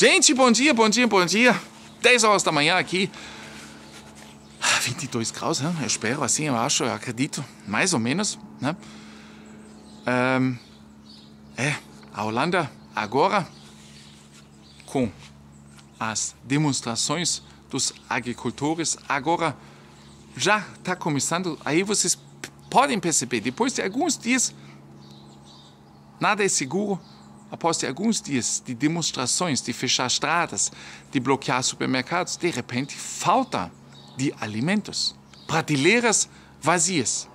Gente, bom dia, bom dia, bom dia. 10 horas da manhã aqui. 22 ah, graus, né? eu espero, assim, eu acho, eu acredito. Mais ou menos, né? Um, é, a Holanda agora com as demonstrações dos agricultores agora já está começando. Aí vocês podem perceber, depois de alguns dias, nada é seguro após alguns dias de demonstrações de fechar estradas, de bloquear supermercados, de repente falta de alimentos. Prateleiras vazias.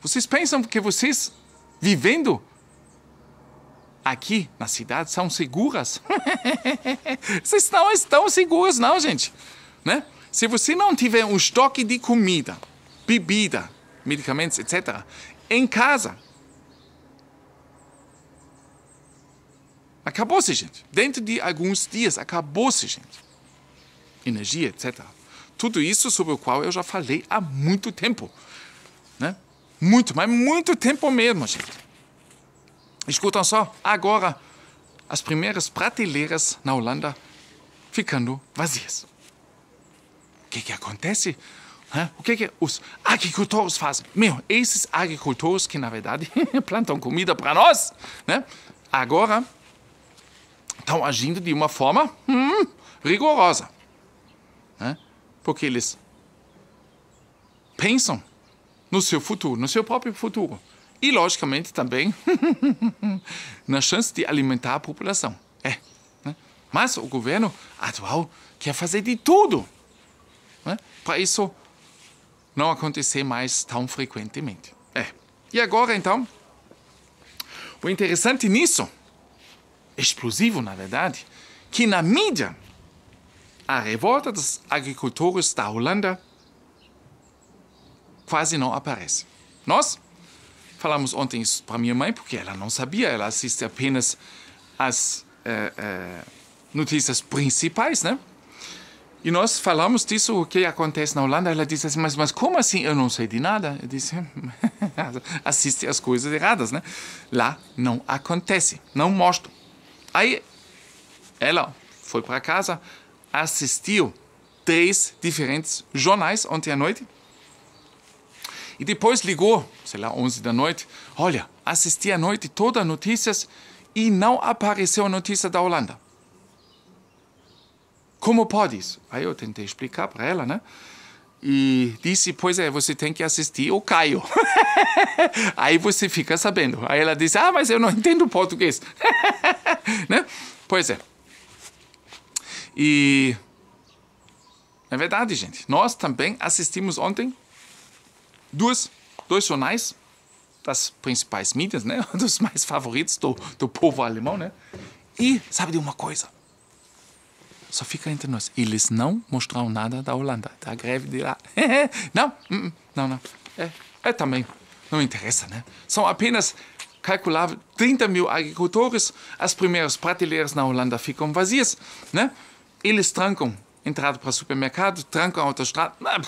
Vocês pensam que vocês, vivendo aqui na cidade, são seguras? vocês não estão seguras, não, gente. Né? Se você não tiver um estoque de comida, bebida, medicamentos, etc., em casa, Acabou-se, gente. Dentro de alguns dias, acabou-se, gente. Energia, etc. Tudo isso sobre o qual eu já falei há muito tempo. Né? Muito, mas muito tempo mesmo, gente. Escutam só, agora as primeiras prateleiras na Holanda ficando vazias. O que, que acontece? O que, que os agricultores fazem? Meu, esses agricultores que, na verdade, plantam comida para nós, né? agora estão agindo de uma forma hum, rigorosa. Né? Porque eles pensam no seu futuro, no seu próprio futuro. E, logicamente, também na chance de alimentar a população. É. Né? Mas o governo atual quer fazer de tudo né? para isso não acontecer mais tão frequentemente. É. E agora, então, o interessante nisso explosivo, na verdade, que na mídia, a revolta dos agricultores da Holanda quase não aparece. Nós falamos ontem isso para minha mãe, porque ela não sabia, ela assiste apenas as eh, eh, notícias principais, né? E nós falamos disso, o que acontece na Holanda. Ela disse assim, mas, mas como assim eu não sei de nada? Eu disse, assiste as coisas erradas, né? Lá não acontece, não mostro. Aí ela foi para casa, assistiu três diferentes jornais ontem à noite. E depois ligou, sei lá, 11 da noite. Olha, assisti à noite toda notícias e não apareceu a notícia da Holanda. Como pode isso? Aí eu tentei explicar para ela, né? e disse, pois é, você tem que assistir o Caio. Aí você fica sabendo. Aí ela disse, ah, mas eu não entendo português. né? Pois é. E é verdade, gente. Nós também assistimos ontem duas, dois jornais das principais mídias, né? Dos mais favoritos do, do povo alemão, né? E sabe de uma coisa? Só fica entre nós. Eles não mostraram nada da Holanda, da greve de lá. não, hum, hum. não, não. É, é também. Não interessa, né? São apenas calculável 30 mil agricultores. As primeiras prateleiras na Holanda ficam vazias, né? Eles trancam entrada para supermercado, trancam a autostrada. Ah,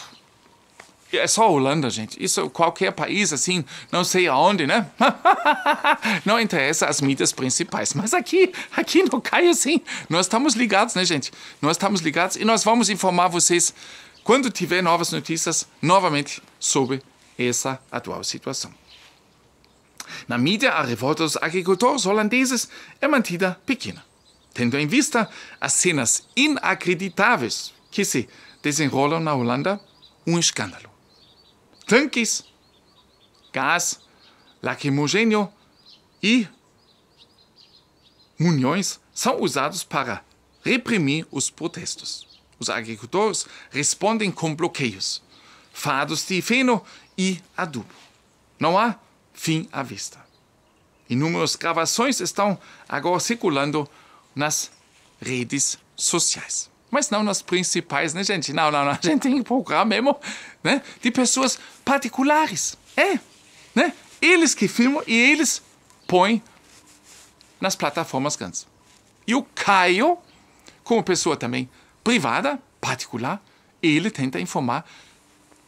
é só Holanda, gente. Isso qualquer país assim, não sei aonde, né? não interessa as mídias principais. Mas aqui, aqui no Caio, sim, nós estamos ligados, né, gente? Nós estamos ligados e nós vamos informar vocês quando tiver novas notícias novamente sobre essa atual situação. Na mídia, a revolta dos agricultores holandeses é mantida pequena, tendo em vista as cenas inacreditáveis que se desenrolam na Holanda, um escândalo tanques, gás lacrimogênio e munhões são usados para reprimir os protestos. Os agricultores respondem com bloqueios, fardos de feno e adubo. Não há fim à vista. Inúmeras gravações estão agora circulando nas redes sociais mas não nos principais, né, gente? Não, não, não. A gente tem que procurar mesmo né, de pessoas particulares. É. Né? Eles que filmam e eles põem nas plataformas grandes. E o Caio, como pessoa também privada, particular, ele tenta informar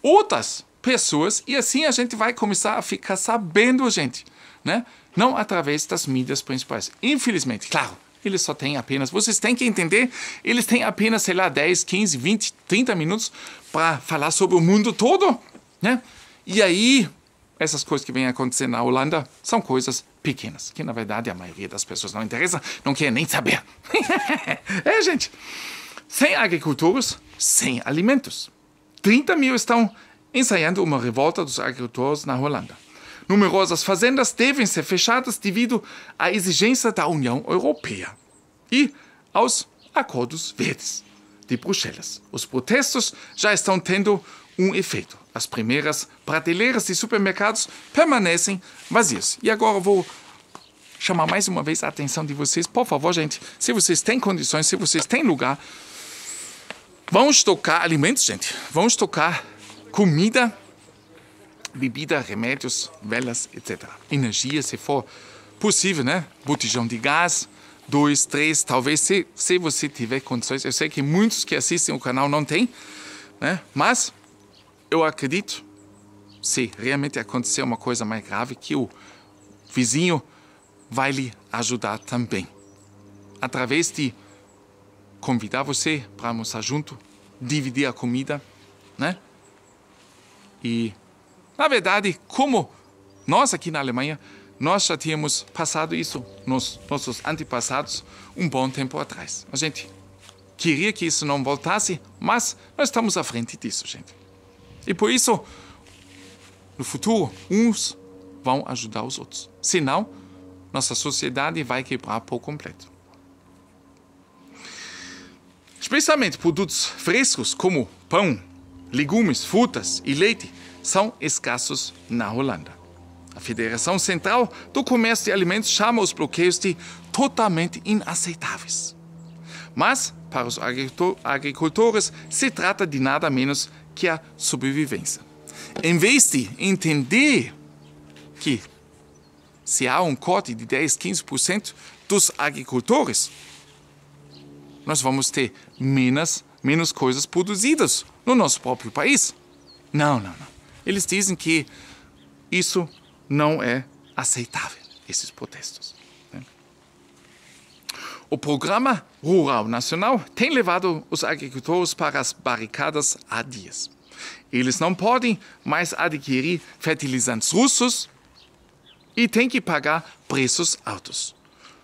outras pessoas e assim a gente vai começar a ficar sabendo, gente, né? Não através das mídias principais. Infelizmente, claro, eles só têm apenas, vocês têm que entender, eles têm apenas, sei lá, 10, 15, 20, 30 minutos para falar sobre o mundo todo, né? E aí, essas coisas que vêm acontecendo na Holanda são coisas pequenas, que na verdade a maioria das pessoas não interessa, não quer nem saber. é, gente. Sem agricultores, sem alimentos. 30 mil estão ensaiando uma revolta dos agricultores na Holanda. Numerosas fazendas devem ser fechadas devido à exigência da União Europeia e aos Acordos Verdes de Bruxelas. Os protestos já estão tendo um efeito. As primeiras prateleiras de supermercados permanecem vazias. E agora vou chamar mais uma vez a atenção de vocês. Por favor, gente, se vocês têm condições, se vocês têm lugar, vão estocar alimentos, gente. Vão estocar comida bebida, remédios, velas, etc. Energia, se for possível, né? Botijão de gás, dois, três, talvez se, se você tiver condições. Eu sei que muitos que assistem o canal não têm, né? Mas eu acredito, se realmente acontecer uma coisa mais grave, que o vizinho vai lhe ajudar também. Através de convidar você para almoçar junto, dividir a comida, né? E na verdade, como nós aqui na Alemanha, nós já tínhamos passado isso, nos, nossos antepassados, um bom tempo atrás. A gente queria que isso não voltasse, mas nós estamos à frente disso, gente. E por isso, no futuro, uns vão ajudar os outros. Senão, nossa sociedade vai quebrar por completo. Especialmente produtos frescos como pão, legumes, frutas e leite são escassos na Holanda. A Federação Central do Comércio de Alimentos chama os bloqueios de totalmente inaceitáveis. Mas, para os agricultores, se trata de nada menos que a sobrevivência. Em vez de entender que se há um corte de 10, 15% dos agricultores, nós vamos ter menos menos coisas produzidas no nosso próprio país. Não, não, não. Eles dizem que isso não é aceitável, esses protestos. Né? O Programa Rural Nacional tem levado os agricultores para as barricadas há dias. Eles não podem mais adquirir fertilizantes russos e têm que pagar preços altos.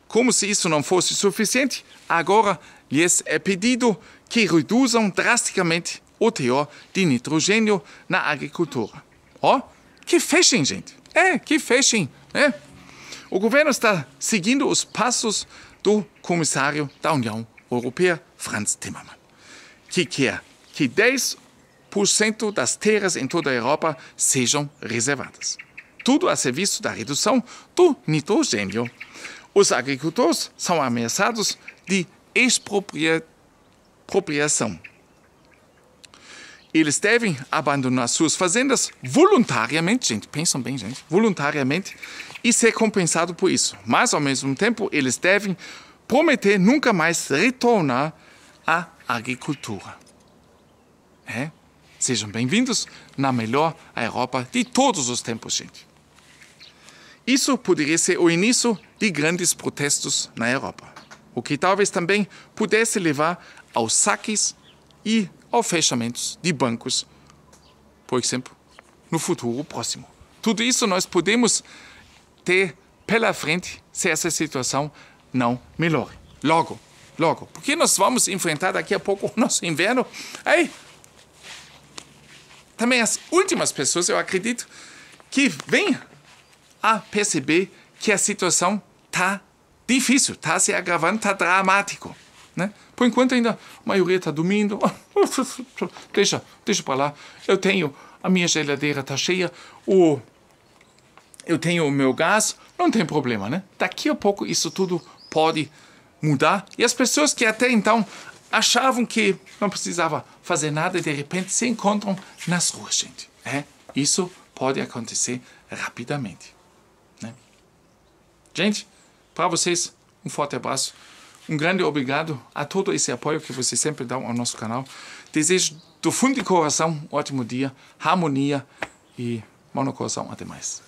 Como se isso não fosse suficiente, agora lhes é pedido que reduzam drasticamente o teor de nitrogênio na agricultura. Ó, oh, que fechem, gente. É, que fechem, né? O governo está seguindo os passos do comissário da União Europeia, Franz Timmermann, que quer que 10% das terras em toda a Europa sejam reservadas. Tudo a serviço da redução do nitrogênio. Os agricultores são ameaçados de expropriação apropriação. Eles devem abandonar suas fazendas voluntariamente, gente, pensam bem, gente, voluntariamente, e ser compensados por isso. Mas, ao mesmo tempo, eles devem prometer nunca mais retornar à agricultura. É? Sejam bem-vindos na melhor Europa de todos os tempos, gente. Isso poderia ser o início de grandes protestos na Europa, o que talvez também pudesse levar aos saques e aos fechamentos de bancos, por exemplo, no futuro próximo. Tudo isso nós podemos ter pela frente se essa situação não melhore. Logo, logo. Porque nós vamos enfrentar daqui a pouco o nosso inverno. Aí, também as últimas pessoas, eu acredito, que vêm a perceber que a situação está difícil, está se agravando, está dramático. Né? Por enquanto ainda a maioria está dormindo. deixa, deixa para lá. Eu tenho a minha geladeira tá cheia. O eu tenho o meu gás. Não tem problema, né? Daqui a pouco isso tudo pode mudar. E as pessoas que até então achavam que não precisava fazer nada, de repente se encontram nas ruas, gente. É, isso pode acontecer rapidamente. Né? Gente, para vocês, um forte abraço. Um grande obrigado a todo esse apoio que vocês sempre dão ao nosso canal. Desejo do fundo de coração um ótimo dia, harmonia e mão no coração. Até mais.